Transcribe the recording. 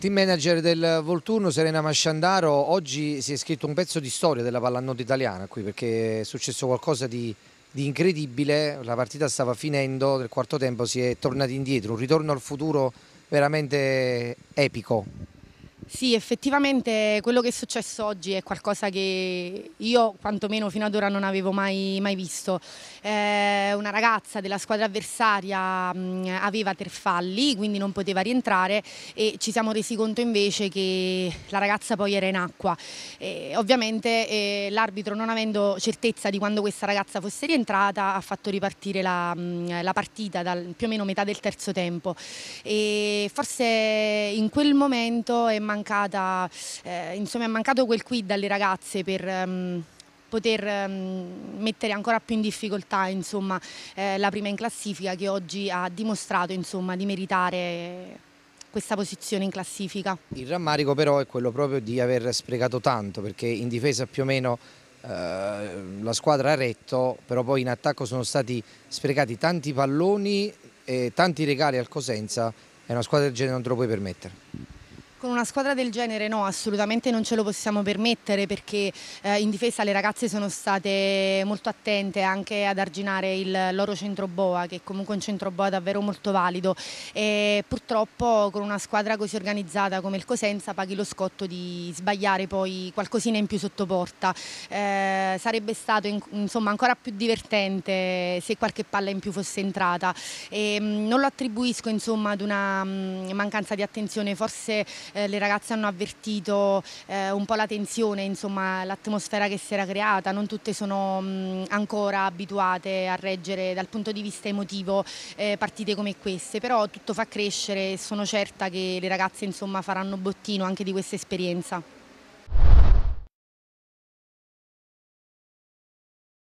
Team manager del Volturno, Serena Masciandaro, oggi si è scritto un pezzo di storia della pallanuoto italiana qui perché è successo qualcosa di, di, incredibile, la partita stava finendo, nel quarto tempo si è tornati indietro, un ritorno al futuro veramente epico. Sì, effettivamente quello che è successo oggi è qualcosa che io quantomeno fino ad ora non avevo mai, mai visto. Eh, una ragazza della squadra avversaria mh, aveva falli, quindi non poteva rientrare e ci siamo resi conto invece che la ragazza poi era in acqua. Eh, ovviamente eh, l'arbitro non avendo certezza di quando questa ragazza fosse rientrata ha fatto ripartire la, mh, la partita dal più o meno metà del terzo tempo e forse in quel momento è mancato mancata, eh, insomma, è mancato quel quid alle ragazze per... Um, poter um, mettere ancora più in difficoltà insomma, eh, la prima in classifica che oggi ha dimostrato insomma, di meritare questa posizione in classifica. Il rammarico però è quello proprio di aver sprecato tanto perché in difesa più o meno eh, la squadra ha retto però poi in attacco sono stati sprecati tanti palloni e tanti regali al Cosenza è una squadra del genere non te lo puoi permettere. Con una squadra del genere no, assolutamente non ce lo possiamo permettere perché eh, in difesa le ragazze sono state molto attente anche ad arginare il loro centroboa che è comunque un centroboa davvero molto valido e purtroppo con una squadra così organizzata come il Cosenza paghi lo scotto di sbagliare poi qualcosina in più sotto porta. Eh, sarebbe stato in, insomma ancora più divertente se qualche palla in più fosse entrata e, ehm, mh, non lo attribuisco insomma ad una mh, mm, mancanza di attenzione forse eh, le ragazze hanno avvertito eh, un po' la tensione, insomma l'atmosfera che si era creata, non tutte sono mh, mm, ancora abituate a reggere dal punto di vista emotivo eh, partite come queste, però tutto fa crescere e sono certa che le ragazze insomma faranno bottino anche di questa esperienza.